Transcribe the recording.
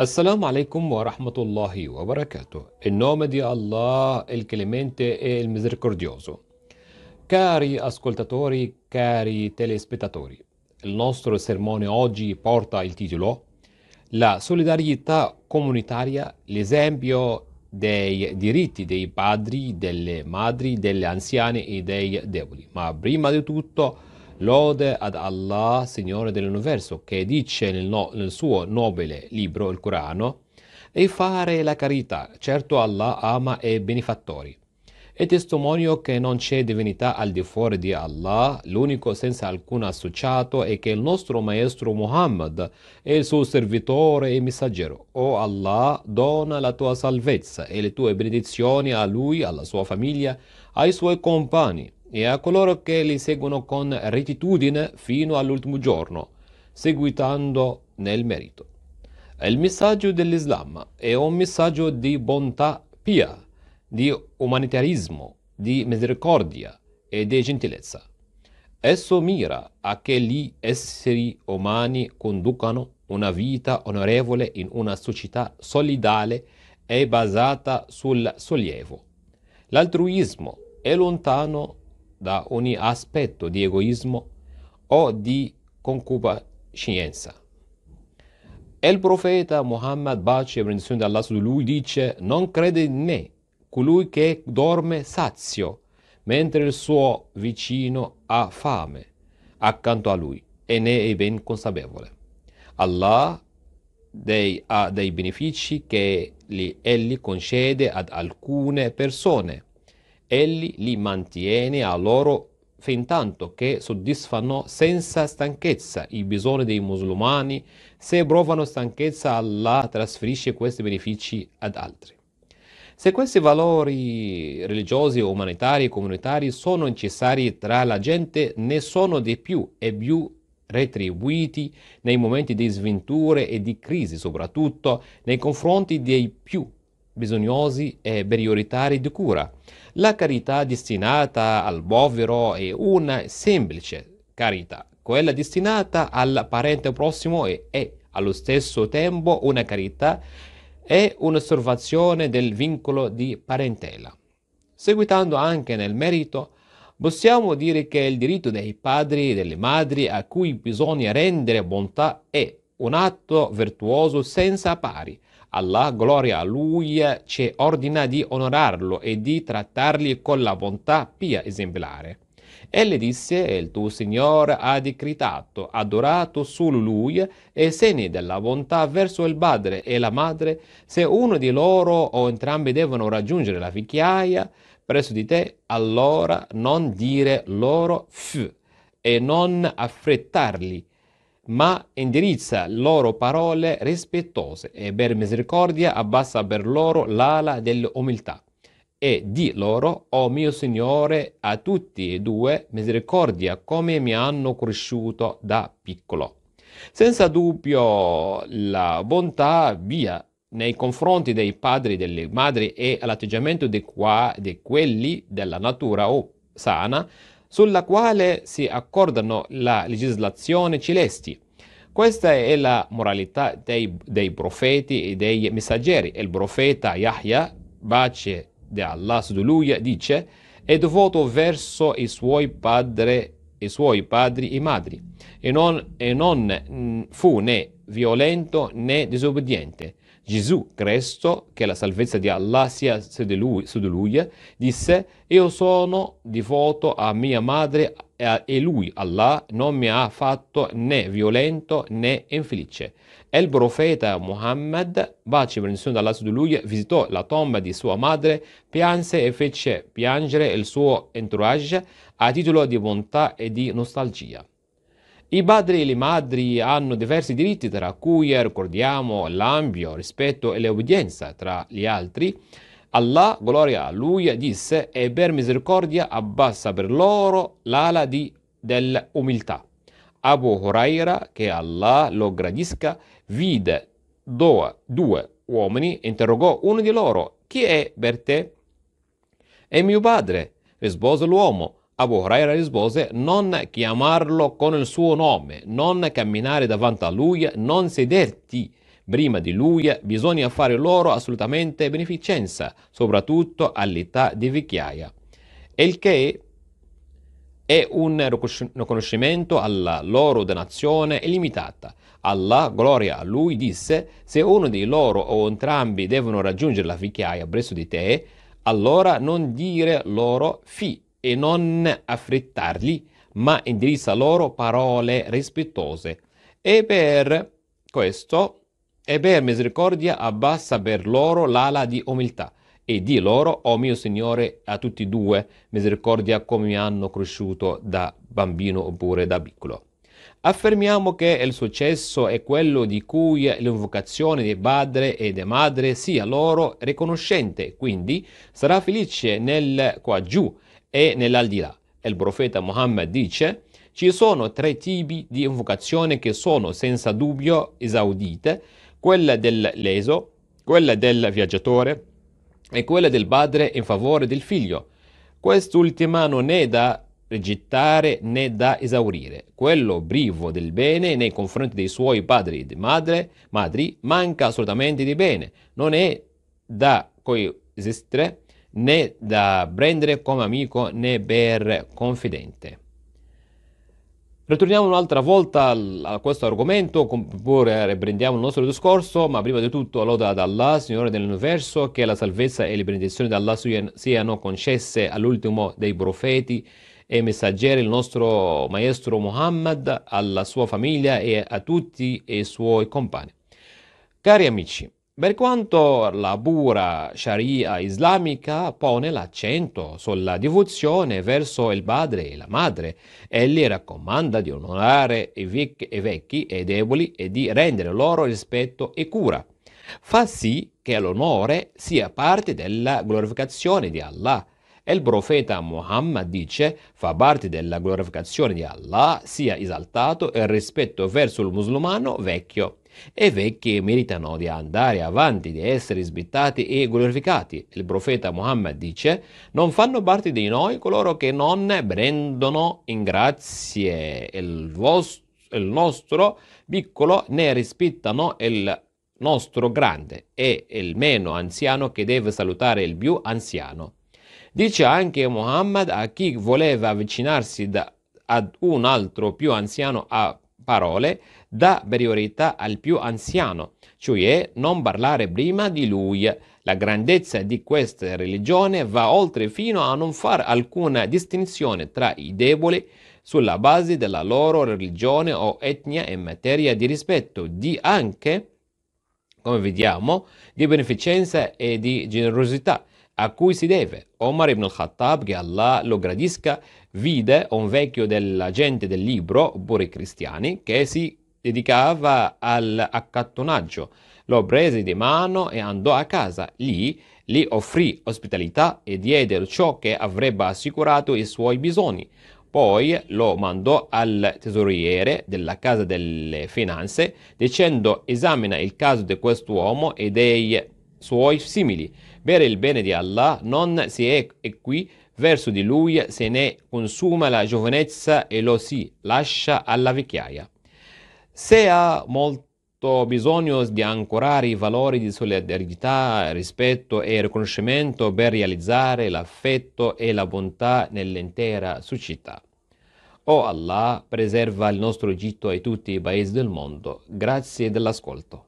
Assalamu alaikum wa rahmatullahi wa barakatuh. In nome di Allah, il clemente e il misericordioso. Cari ascoltatori, cari telespettatori, il nostro sermone oggi porta il titolo La solidarietà comunitaria, l'esempio dei diritti dei padri, delle madri, delle anziane e dei deboli. Ma prima di tutto Lode ad Allah, Signore dell'universo, che dice nel, no, nel suo nobile libro, il Corano, e fare la carità. Certo Allah ama i benefattori. E testimonio che non c'è divinità al di fuori di Allah, l'unico senza alcun associato e che il nostro maestro Muhammad è il suo servitore e messaggero. O oh Allah, dona la tua salvezza e le tue benedizioni a lui, alla sua famiglia, ai suoi compagni e a coloro che li seguono con rettitudine fino all'ultimo giorno, seguitando nel merito. Il messaggio dell'Islam è un messaggio di bontà pia, di umanitarismo, di misericordia e di gentilezza. Esso mira a che gli esseri umani conducano una vita onorevole in una società solidale e basata sul sollievo. L'altruismo è lontano da da ogni aspetto di egoismo o di concupiscenza. E il profeta Muhammad, pace e benedizione dall'Allah su di lui, dice «Non crede in me colui che dorme sazio, mentre il suo vicino ha fame accanto a lui e ne è ben consapevole. Allah dei, ha dei benefici che li, egli concede ad alcune persone» egli li mantiene a loro fintanto che soddisfano senza stanchezza i bisogni dei musulmani, se provano stanchezza Allah trasferisce questi benefici ad altri. Se questi valori religiosi, umanitari e comunitari sono necessari tra la gente, ne sono di più e più retribuiti nei momenti di sventure e di crisi, soprattutto nei confronti dei più bisognosi e prioritari di cura. La carità destinata al povero è una semplice carità, quella destinata al parente prossimo è, è allo stesso tempo una carità e un'osservazione del vincolo di parentela. Seguitando anche nel merito, possiamo dire che il diritto dei padri e delle madri a cui bisogna rendere bontà è un atto virtuoso senza pari, Allah, gloria a Lui, ci ordina di onorarlo e di trattarli con la bontà pia esemplare. E le disse, il tuo Signore ha decretato, adorato solo Lui, e segni della bontà verso il padre e la madre, se uno di loro o entrambi devono raggiungere la vecchiaia presso di te, allora non dire loro f e non affrettarli, ma indirizza loro parole rispettose e per misericordia abbassa per loro l'ala dell'umiltà. E di loro, o oh mio Signore, a tutti e due misericordia come mi hanno cresciuto da piccolo. Senza dubbio la bontà via nei confronti dei padri e delle madri e l'atteggiamento di, qua, di quelli della natura o sana sulla quale si accordano la legislazione celesti. Questa è la moralità dei, dei profeti e dei messaggeri. Il profeta Yahya, pace di Allah su di lui, dice è devoto verso i suoi padri, i suoi padri e madri e non, e non mm, fu né violento né disobbediente Gesù Cristo, che la salvezza di Allah sia su di lui, su di lui disse, io sono devoto a mia madre e lui, Allah, non mi ha fatto né violento né infelice. E il profeta Muhammad, baci e benedizione dall'Allah su di lui, visitò la tomba di sua madre, pianse e fece piangere il suo entourage a titolo di bontà e di nostalgia. I padri e le madri hanno diversi diritti, tra cui ricordiamo l'ambio il rispetto e l'obbedienza tra gli altri. Allah, gloria a lui, disse e per misericordia abbassa per loro l'ala di, dell'umiltà. Abu Huraira, che Allah lo gradisca, vide due, due uomini, interrogò uno di loro, chi è per te? È mio padre, rispose l'uomo. Abu Huraira rispose non chiamarlo con il suo nome, non camminare davanti a lui, non sederti prima di lui, bisogna fare loro assolutamente beneficenza, soprattutto all'età di vecchiaia. Il che è un riconoscimento alla loro donazione illimitata. Allah, gloria a lui, disse, se uno di loro o entrambi devono raggiungere la vecchiaia presso di te, allora non dire loro fi e non affrettarli, ma indirizza loro parole rispettose. E per questo, e per misericordia, abbassa per loro l'ala di umiltà e di loro, o oh mio Signore, a tutti e due, misericordia come mi hanno cresciuto da bambino oppure da piccolo. Affermiamo che il successo è quello di cui l'invocazione dei padri e dei madre sia loro riconoscente, quindi sarà felice nel qua giù e nell'aldilà. Il profeta Muhammad dice ci sono tre tipi di invocazione che sono senza dubbio esaudite, quella dell'eso, quella del viaggiatore e quella del padre in favore del figlio. Quest'ultima non è da rigettare né da esaurire. Quello privo del bene nei confronti dei suoi padri e madre, madri manca assolutamente di bene, non è da coesistere né da prendere come amico né per confidente. Ritorniamo un'altra volta a questo argomento, pure riprendiamo il nostro discorso, ma prima di tutto loda ad Allah, Signore dell'Universo, che la salvezza e le benedizioni da Allah siano concesse all'ultimo dei profeti e messaggeri, il nostro maestro Muhammad, alla sua famiglia e a tutti i suoi compagni. Cari amici, per quanto la pura Sharia islamica pone l'accento sulla devozione verso il padre e la madre e gli raccomanda di onorare i vecchi e i deboli e di rendere loro rispetto e cura, fa sì che l'onore sia parte della glorificazione di Allah. E il profeta Muhammad dice, fa parte della glorificazione di Allah, sia esaltato il rispetto verso il musulmano vecchio e vecchi meritano di andare avanti, di essere sbittati e glorificati. Il profeta Muhammad dice, non fanno parte di noi coloro che non prendono in grazie il, vostro, il nostro piccolo né rispettano il nostro grande e il meno anziano che deve salutare il più anziano. Dice anche Muhammad a chi voleva avvicinarsi da, ad un altro più anziano a parole dà priorità al più anziano, cioè non parlare prima di lui. La grandezza di questa religione va oltre fino a non fare alcuna distinzione tra i deboli sulla base della loro religione o etnia in materia di rispetto, di anche, come vediamo, di beneficenza e di generosità a cui si deve. Omar ibn al-Khattab, che Allah lo gradisca, vide un vecchio della gente del libro, pure cristiani, che si dedicava all'accattonaggio. Lo prese di mano e andò a casa. Lì gli offrì ospitalità e diede ciò che avrebbe assicurato i suoi bisogni. Poi lo mandò al tesoriere della Casa delle Finanze, dicendo esamina il caso di quest'uomo e dei suoi simili. Per il bene di Allah non si è qui Verso di lui se ne consuma la giovinezza e lo si lascia alla vecchiaia. Se ha molto bisogno di ancorare i valori di solidarietà, rispetto e riconoscimento per realizzare l'affetto e la bontà nell'intera società. O oh Allah, preserva il nostro Egitto e tutti i paesi del mondo. Grazie dell'ascolto.